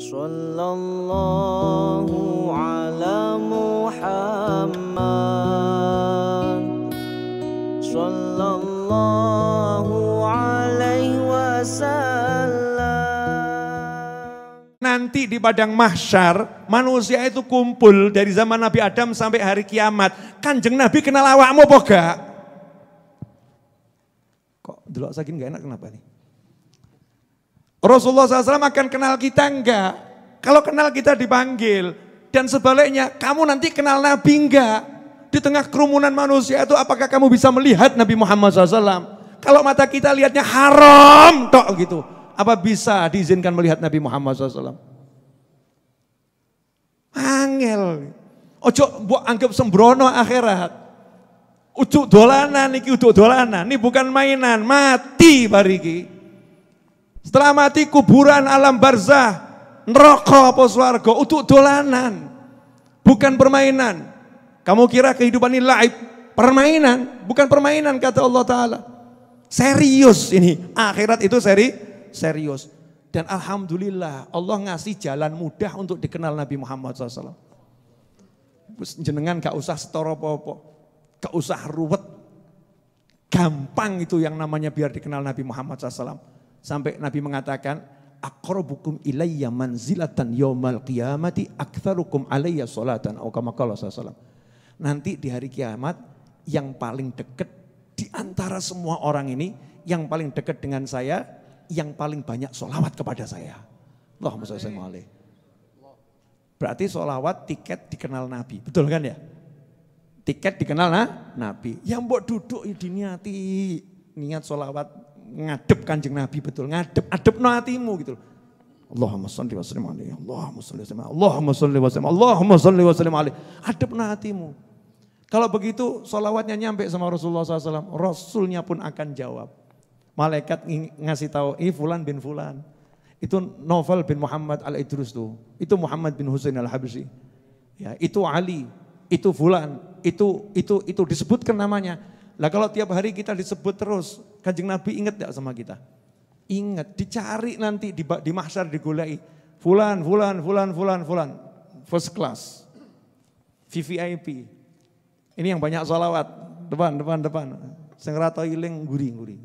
Sallallahu ala Muhammad Sallallahu alaihi wasallam Nanti di padang mahsyar manusia itu kumpul dari zaman Nabi Adam sampai hari kiamat. Kanjeng Nabi kenal awakmu apa gak? Kok delok saking gak enak kenapa nih? Rasulullah SAW akan kenal kita enggak? Kalau kenal kita dipanggil. Dan sebaliknya, kamu nanti kenal Nabi enggak? Di tengah kerumunan manusia itu apakah kamu bisa melihat Nabi Muhammad SAW? Kalau mata kita lihatnya haram, tok gitu. Apa bisa diizinkan melihat Nabi Muhammad SAW? Angel. Ojo buat anggap sembrono akhirat. Ucuk dolanan, niki ucuk dolanan. Ini bukan mainan, mati bariki. Setelah mati kuburan alam barzah, neraka apa suarga, untuk dolanan. Bukan permainan. Kamu kira kehidupan ini laib, permainan, bukan permainan kata Allah taala. Serius ini, akhirat itu seri serius. Dan alhamdulillah Allah ngasih jalan mudah untuk dikenal Nabi Muhammad SAW. Jenengan gak usah setoro apa-apa, gak usah ruwet. Gampang itu yang namanya biar dikenal Nabi Muhammad SAW. Sampai Nabi mengatakan, akrobukum ilayya manzilatan yawmal qiyamati aktharukum alayya salatan. Nanti di hari kiamat yang paling dekat di antara semua orang ini yang paling dekat dengan saya, yang paling banyak sholawat kepada saya. Allahumma salli Berarti sholawat tiket dikenal Nabi, betul kan ya? Tiket dikenal nah, Nabi. Yang buat duduk ya diniati, niat sholawat ngadep kanjeng Nabi betul, ngadep, adep no hatimu gitu Allahumma salli wa sallim alaihi, Allahumma salli wa sallim Allahumma salli wa sallim Allahumma salli wa sallim alaihi. Adep no hatimu. Kalau begitu solawatnya nyampe sama Rasulullah SAW, Rasulnya pun akan jawab. Malaikat ngasih tahu, ini Fulan bin Fulan. Itu Novel bin Muhammad al-Idrus tuh. Itu Muhammad bin Husain al-Habsyi. Ya, itu Ali, itu Fulan, itu itu itu disebutkan namanya lah kalau tiap hari kita disebut terus, kanjeng Nabi ingat gak sama kita? Ingat, dicari nanti di, di mahsyar digulai. Fulan, fulan, fulan, fulan, fulan. First class. VVIP. Ini yang banyak salawat. Depan, depan, depan. sengrata iling, guri, guri.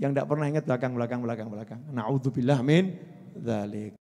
Yang tidak pernah ingat belakang, belakang, belakang, belakang. Na'udzubillah min dhalik.